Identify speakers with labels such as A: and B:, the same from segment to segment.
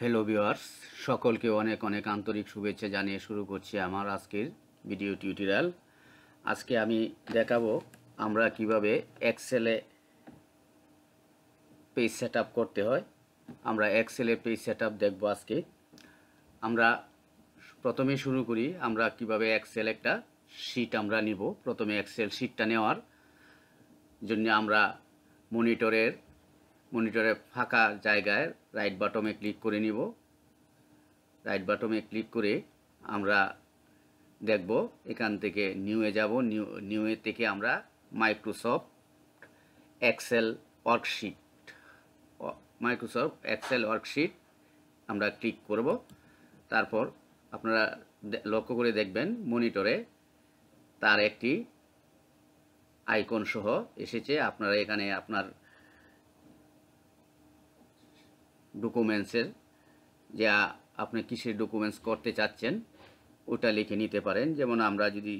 A: Hello viewers সকলকে অনেক অনেক আন্তরিক শুভেচ্ছা জানিয়ে শুরু করছি আমার আজকের ভিডিও টিউটোরিয়াল আজকে আমি দেখাবো আমরা কিভাবে এক্সেলে পেজ সেট করতে হয় আমরা এক্সেলে পেজ সেট আপ দেখবো আজকে আমরা প্রথমে শুরু করি আমরা কিভাবে এক্সেল একটা শিট আমরা নিব প্রথমে এক্সেল শিটটা নেওয়ার জন্য আমরা মনিটরের মনিটরের ফাঁকা জায়গায় রাইট বাটমে ক্লিক করে নিব রাইট বাটমে ক্লিক করে আমরা দেখব এখান থেকে নিউয়ে যাব নিউ নিউয়ে থেকে আমরা Microsoft Excel worksheet Microsoft Excel worksheet আমরা ক্লিক করব তারপর আপনারা লক্ষ্য করে দেখবেন মনিটরে তার একটি আইকন সহ এসেছে আপনারা এখানে আপনার ডকুমেন্টসের যা আপনি কিসের ডকুমেন্টস করতে চাচ্ছেন ওটা লিখে নিতে পারেন যেমন আমরা যদি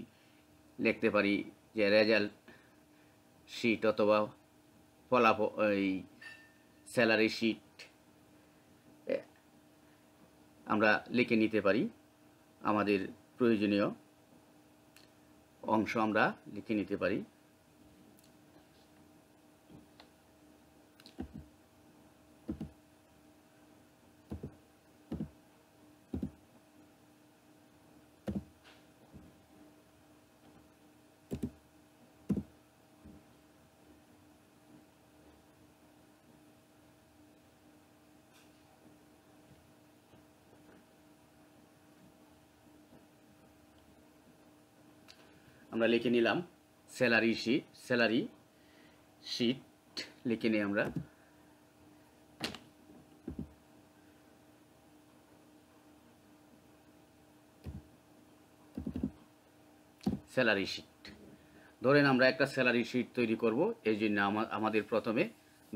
A: লিখতে পারি যে রেজাল্ট শিট অথবা ফলাফ এই স্যালারি শিট আমরা লিখে নিতে পারি আমাদের প্রয়োজনীয় অংশ আমরা লিখে নিতে পারি আমরা লিখে নিলাম স্যালারি শিট স্যালারি শিট লিখে নিই আমরা স্যালারি শিট ধরেন আমরা একটা স্যালারি শিট তৈরি করব এই জন্য আমাদের প্রথমে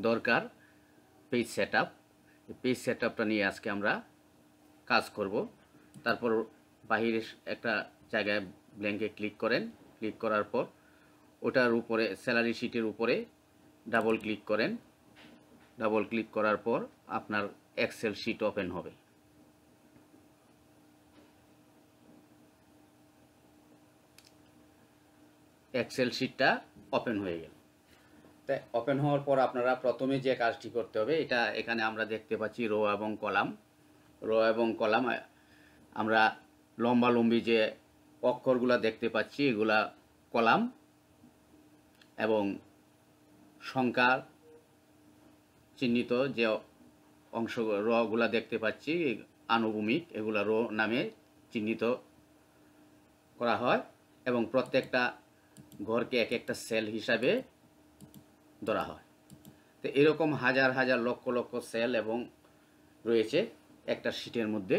A: দরকার page set up page set আপটা নিয়ে আজকে আমরা কাজ করব তারপর বাহিরের একটা জায়গায় ব্ল্যাঙ্কে ক্লিক করেন ক্লিক করার পর ওটার উপরে স্যালারি শিটের উপরে ডাবল ক্লিক করেন ডাবল ক্লিক করার পর আপনার এক্সেল শিট ওপেন হবে এক্সেল শিটটা ওপেন হয়ে গেল তাই ওপেন হওয়ার পর আপনারা প্রথমে যে কাজটি করতে হবে এটা এখানে আমরা দেখতে পাচ্ছি রো এবং কলাম রো এবং কলাম আমরা লম্বালম্বি যে অক্ষরগুলা দেখতে পাচ্ছি এগুলা কলাম এবং সংখ্যার চিহ্নিত যে অংশ রগুলা দেখতে পাচ্ছি আনুভূমিক এগুলা র নামে চিহ্নিত করা হয় এবং প্রত্যেকটা ঘরকে এক একটা সেল হিসাবে ধরা হয় তো এরকম হাজার হাজার লক্ষ লক্ষ সেল এবং রয়েছে একটা শিটের মধ্যে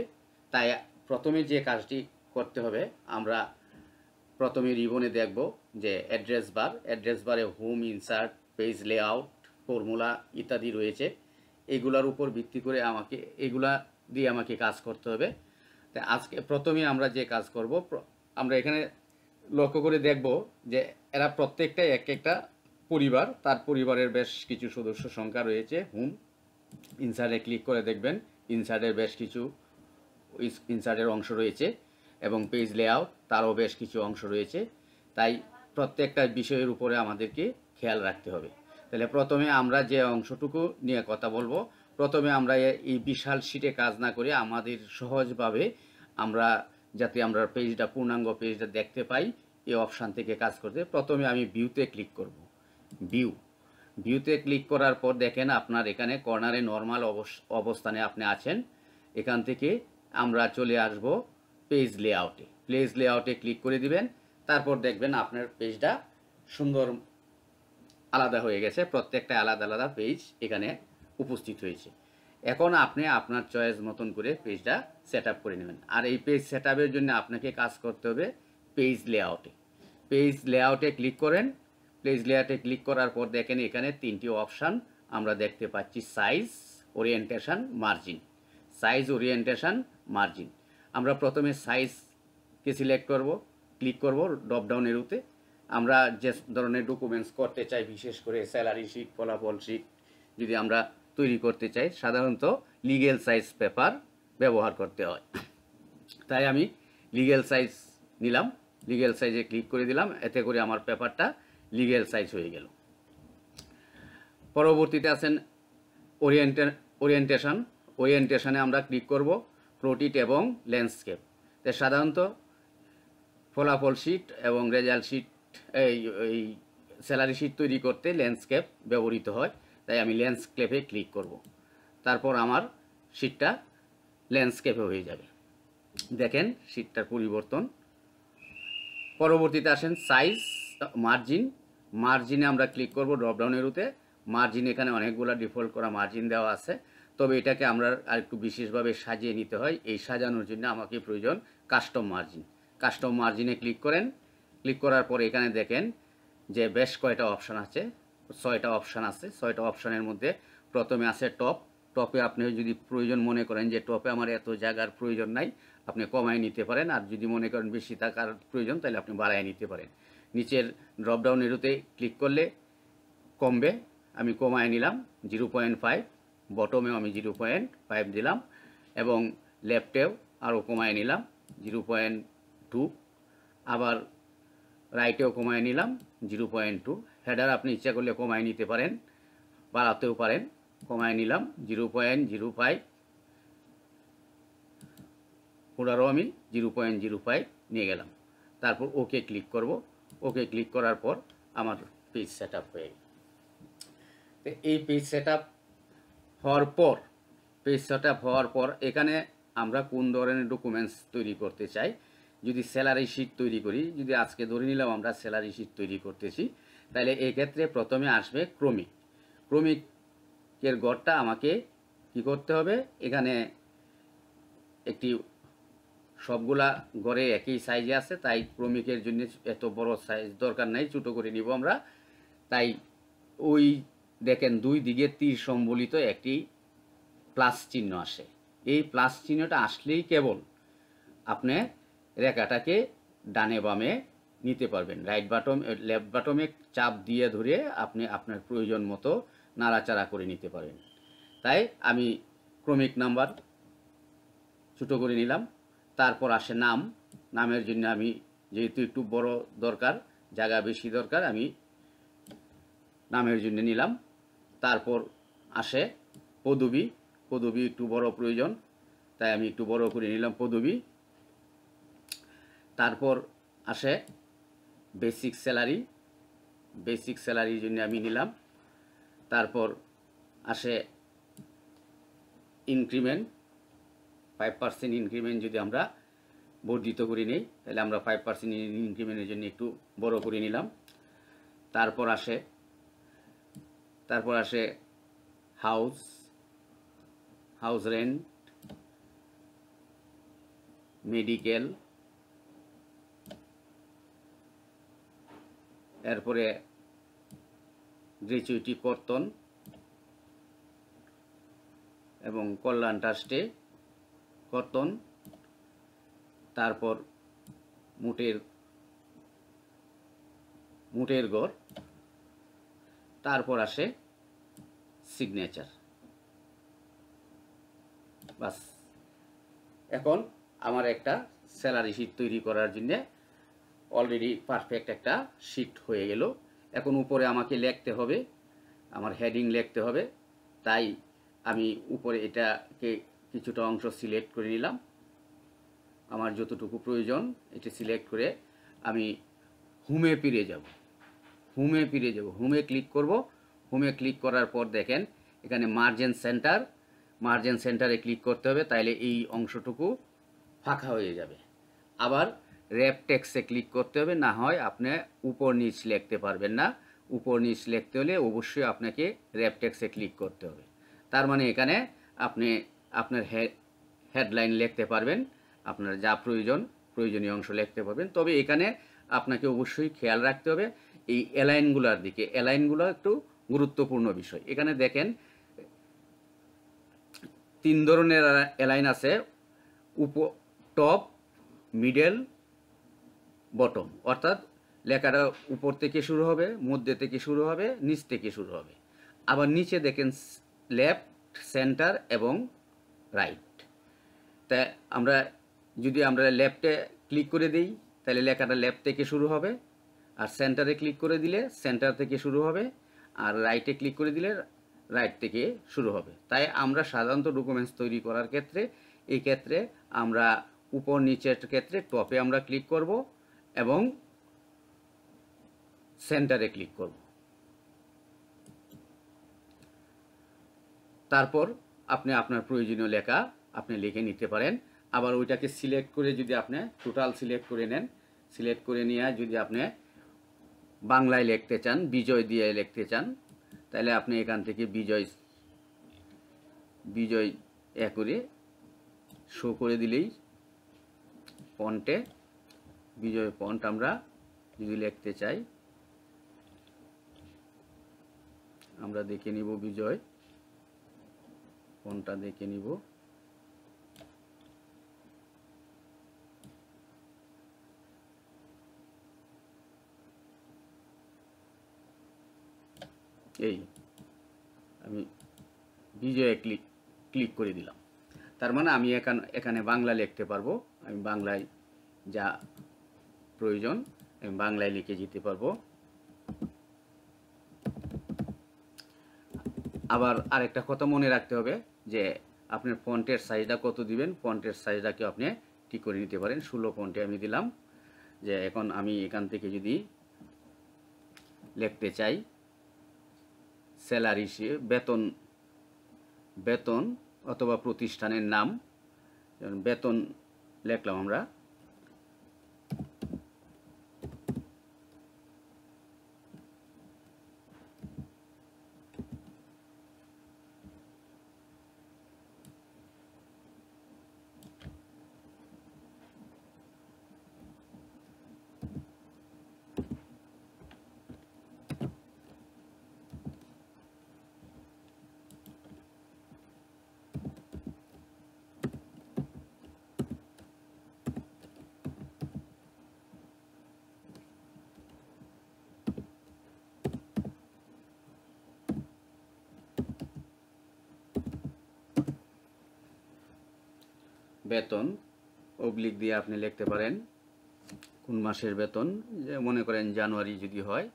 A: তাই প্রথমে যে কাজটি করতে হবে আমরা প্রথমে রিবনে দেখব যে অ্যাড্রেস বার অ্যাড্রেস বারে home insert page layout formula ইত্যাদি রয়েছে এগুলার উপর ভিত্তি করে আমাকে এগুলা দিয়ে আমাকে কাজ করতে হবে তাই আজকে প্রথমে আমরা যে কাজ করব আমরা এখানে লক্ষ্য করে দেখব যে এরা প্রত্যেকটা এক একটা পরিবার তার পরিবারের বেশ কিছু সদস্য সংখ্যা রয়েছে হুম ইনসার্টে ক্লিক করে দেখবেন ইনসার্টের বেশ কিছু ইনসার্টের অংশ রয়েছে এবং পেজ লেআউট তারও বেশ কিছু অংশ রয়েছে তাই প্রত্যেকটা বিষয়ের উপরে আমাদেরকে খেয়াল রাখতে হবে তাহলে প্রথমে আমরা যে অংশটুকু নিয়ে কথা বলবো প্রথমে আমরা এই বিশাল শিটে কাজ না করে আমাদের সহজভাবে আমরা যাতে আমরা পেজটা পূর্ণাঙ্গ পেজটা দেখতে পাই এই অপশান থেকে কাজ করতে প্রথমে আমি ভিউতে ক্লিক করব ভিউ ভিউতে ক্লিক করার পর দেখেন আপনার এখানে কর্নারে নর্মাল অবস্থানে আপনি আছেন এখান থেকে আমরা চলে আসব পেজ লেআউটে পেজ লেআউটে ক্লিক করে দিবেন তারপর দেখবেন আপনার পেজটা সুন্দর আলাদা হয়ে গেছে প্রত্যেকটা আলাদা আলাদা পেজ এখানে উপস্থিত হয়েছে এখন আপনি আপনার চয়েস মতন করে পেজটা সেট করে নেবেন আর এই পেজ সেট জন্য আপনাকে কাজ করতে হবে পেজ লেআউটে পেজ লেআউটে ক্লিক করেন পেজ লেআউটে ক্লিক করার পর দেখেন এখানে তিনটি অপশান আমরা দেখতে পাচ্ছি size orientation margin size orientation margin আমরা প্রথমে সাইজকে সিলেক্ট করব ক্লিক করব ডপডাউন এরুতে আমরা যে ধরনের ডকুমেন্টস করতে চাই বিশেষ করে স্যালারি শিট ফলাফল শিট যদি আমরা তৈরি করতে চাই সাধারণত লিগেল সাইজ পেপার ব্যবহার করতে হয় তাই আমি লিগেল সাইজ নিলাম লিগেল সাইজে ক্লিক করে দিলাম এতে করে আমার পেপারটা লিগেল সাইজ হয়ে গেল পরবর্তীতে আছেন ওরিয়েন্টে ওরিয়েন্টেশন ওরিয়েন্টেশনে আমরা ক্লিক করব প্রোটিট এবং ল্যান্ডস্কেপ তাই সাধারণত ফলাফল শিট এবং রেজাল্ট শিট এই এই স্যালারি শিট তৈরি করতে ল্যান্ডস্কেপ ব্যবহৃত হয় তাই আমি ল্যান্ডস্কেপে ক্লিক করব। তারপর আমার শিটটা ল্যান্ডস্কেপে হয়ে যাবে দেখেন শিটটার পরিবর্তন পরবর্তীতে আসেন সাইজ মার্জিন মার্জিনে আমরা ক্লিক করব ড্রপডাউনের এরুতে মার্জিন এখানে অনেকগুলো ডিফল্ট করা মার্জিন দেওয়া আছে তবে এটাকে আমরা আরেকটু বিশেষভাবে সাজিয়ে নিতে হয় এই সাজানোর জন্য আমাকে প্রয়োজন কাস্টম মার্জিন কাস্টম মার্জিনে ক্লিক করেন ক্লিক করার পর এখানে দেখেন যে বেশ কয়টা অপশান আছে ছয়টা অপশান আছে ছয়টা অপশানের মধ্যে প্রথমে আছে টপ টপে আপনি যদি প্রয়োজন মনে করেন যে টপে আমার এত জায়গার প্রয়োজন নাই আপনি কমায় নিতে পারেন আর যদি মনে করেন বেশি টাকার প্রয়োজন তাহলে আপনি বাড়ায় নিতে পারেন নিচের ড্রপডাউন এরুতে ক্লিক করলে কমবে আমি কমায় নিলাম জিরো পয়েন্ট ফাইভ বটমেও আমি জিরো পয়েন্ট ফাইভ দিলাম এবং লেফটেও আরও কমায় নিলাম জিরো পয়েন্ট টু আবার রাইটেও কমায় নিলাম জিরো পয়েন্ট টু হেডার আপনি ইচ্ছা করলে কমায় নিতে পারেন বাড়াতেও পারেন কমায় নিলাম জিরো পয়েন্ট জিরো ফাইভ পুনরাও আমি জিরো পয়েন্ট জিরো ফাইভ নিয়ে গেলাম তারপর ওকে ক্লিক করব ওকে ক্লিক করার পর আমার পেজ সেট আপ হয়ে গেল এই পেজ সেট আপ হওয়ার পর পেজ হওয়ার পর এখানে আমরা কোন ধরনের ডকুমেন্টস তৈরি করতে চাই যদি স্যালারি শিট তৈরি করি যদি আজকে ধরে নিলাম আমরা স্যালারি শিট তৈরি করতেছি তাহলে এক্ষেত্রে প্রথমে আসবে ক্রমিক ক্রমিকের গড়টা আমাকে কি করতে হবে এখানে একটি সবগুলা গড়ে একই সাইজে আছে তাই ক্রমিকের জন্য এত বড় সাইজ দরকার নাই ছোটো করে নিব আমরা তাই ওই দেখেন দুই দিকে তীর সম্বলিত একটি প্লাস চিহ্ন আসে এই প্লাস চিহ্নটা আসলেই কেবল আপনি রেখাটাকে ডানে বামে নিতে পারবেন রাইট বাটম লেফট বাটমে চাপ দিয়ে ধরে আপনি আপনার প্রয়োজন মতো নাড়াচাড়া করে নিতে পারেন তাই আমি ক্রমিক নাম্বার ছোটো করে নিলাম তারপর আসে নাম নামের জন্য আমি যেহেতু একটু বড় দরকার জায়গা বেশি দরকার আমি নামের জন্য নিলাম তারপর আসে পদবী পদবী একটু বড় প্রয়োজন তাই আমি একটু বড় করে নিলাম পদবী তারপর আসে বেসিক স্যালারি বেসিক স্যালারির জন্য আমি নিলাম তারপর আসে ইনক্রিমেন্ট ফাইভ পার্সেন্ট ইনক্রিমেন্ট যদি আমরা বর্ধিত করে নিই তাহলে আমরা ফাইভ পার্সেন্ট ইনক্রিমেন্টের জন্য একটু বড় করে নিলাম তারপর আসে তারপর আসে হাউস হাউস রেন্ট মেডিকেল এরপরে গ্রেচুইটি কর্তন এবং কল্যাণ ট্রাস্টে কর্তন তারপর মুটের মুটের গড় তারপর আসে সিগনেচার বাস এখন আমার একটা স্যালারি শিট তৈরি করার জন্যে অলরেডি পারফেক্ট একটা শিট হয়ে গেল এখন উপরে আমাকে লিখতে হবে আমার হেডিং লিখতে হবে তাই আমি উপরে এটাকে কিছুটা অংশ সিলেক্ট করে নিলাম আমার যতটুকু প্রয়োজন এটা সিলেক্ট করে আমি হুমে ফিরে যাব হুমে ফিরে যাব হুমে ক্লিক করব হোমে ক্লিক করার পর দেখেন এখানে মার্জেন সেন্টার মার্জেন সেন্টারে ক্লিক করতে হবে তাইলে এই অংশটুকু ফাঁকা হয়ে যাবে আবার র্যাপ ট্যাক্সে ক্লিক করতে হবে না হয় আপনি উপর নিচ লিখতে পারবেন না উপর নিচ লিখতে হলে অবশ্যই আপনাকে র্যাপ ট্যাক্সে ক্লিক করতে হবে তার মানে এখানে আপনি আপনার হেডলাইন লিখতে পারবেন আপনার যা প্রয়োজন প্রয়োজনীয় অংশ লিখতে পারবেন তবে এখানে আপনাকে অবশ্যই খেয়াল রাখতে হবে এই অ্যালাইনগুলোর দিকে অ্যালাইনগুলো একটু গুরুত্বপূর্ণ বিষয় এখানে দেখেন তিন ধরনের অ্যালাইন আছে উপ টপ মিডল বটম অর্থাৎ লেখাটা উপর থেকে শুরু হবে মধ্যে থেকে শুরু হবে নিচ থেকে শুরু হবে আবার নিচে দেখেন লেফট সেন্টার এবং রাইট তা আমরা যদি আমরা লেফটে ক্লিক করে দিই তাহলে লেখাটা লেফট থেকে শুরু হবে আর সেন্টারে ক্লিক করে দিলে সেন্টার থেকে শুরু হবে আর রাইটে ক্লিক করে দিলে রাইট থেকে শুরু হবে তাই আমরা সাধারণত ডকুমেন্টস তৈরি করার ক্ষেত্রে এই ক্ষেত্রে আমরা উপর নিচের ক্ষেত্রে টপে আমরা ক্লিক করব এবং সেন্টারে ক্লিক করব তারপর আপনি আপনার প্রয়োজনীয় লেখা আপনি লিখে নিতে পারেন আবার ওইটাকে সিলেক্ট করে যদি আপনি টোটাল সিলেক্ট করে নেন সিলেক্ট করে নিয়ে যদি আপনি বাংলায় লিখতে চান বিজয় দিয়ে লিখতে চান তাহলে আপনি এখান থেকে বিজয় বিজয় এ করে শো করে দিলেই পন্টে বিজয় পন্ট আমরা যদি লিখতে চাই আমরা দেখে নিব বিজয় পন্টটা দেখে নিব এই আমি বিজয়ে ক্লিক ক্লিক করে দিলাম তার মানে আমি এখানে বাংলা লিখতে পারবো আমি বাংলায় যা প্রয়োজন আমি বাংলায় লিখে যেতে পারবো আবার আরেকটা কথা মনে রাখতে হবে যে আপনার ফন্টের সাইজটা কত দিবেন ফন্টের সাইজটাকে আপনি ঠিক করে নিতে পারেন ষোলো ফন্টে আমি দিলাম যে এখন আমি এখান থেকে যদি লিখতে চাই স্যালারি সে বেতন বেতন অথবা প্রতিষ্ঠানের নাম বেতন লেখলাম আমরা বেতন অবলিক দিয়ে আপনি লিখতে পারেন কোন মাসের বেতন মনে করেন জানুয়ারি যদি হয়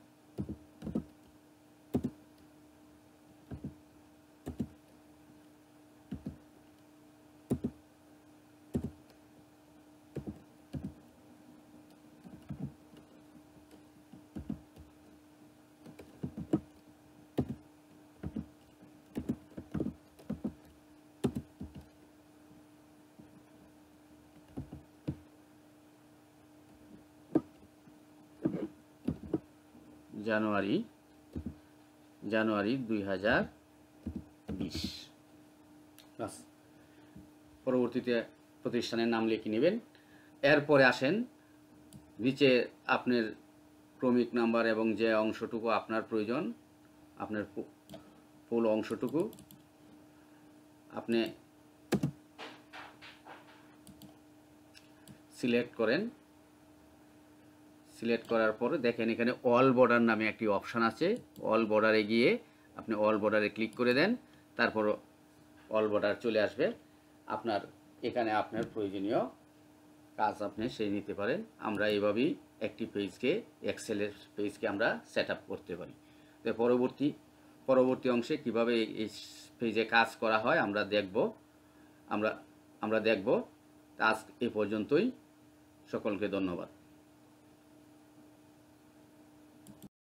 A: জানুয়ারি জানুয়ারি দুই হাজার বিশ পরবর্তীতে প্রতিষ্ঠানের নাম লিখে নেবেন এরপরে আসেন নিচে আপনার ক্রমিক নাম্বার এবং যে অংশটুকু আপনার প্রয়োজন আপনার পোল অংশটুকু আপনি সিলেক্ট করেন সিলেক্ট করার পর দেখেন এখানে অল বর্ডার নামে একটি অপশান আছে অল বর্ডারে গিয়ে আপনি অল বর্ডারে ক্লিক করে দেন তারপর অল বর্ডার চলে আসবে আপনার এখানে আপনার প্রয়োজনীয় কাজ আপনি সেই নিতে পারেন আমরা এইভাবেই একটি পেজকে এক্সেলের পেজকে আমরা সেট করতে পারি তো পরবর্তী পরবর্তী অংশে কিভাবে এই পেজে কাজ করা হয় আমরা দেখব আমরা আমরা দেখব আজ এ পর্যন্তই সকলকে ধন্যবাদ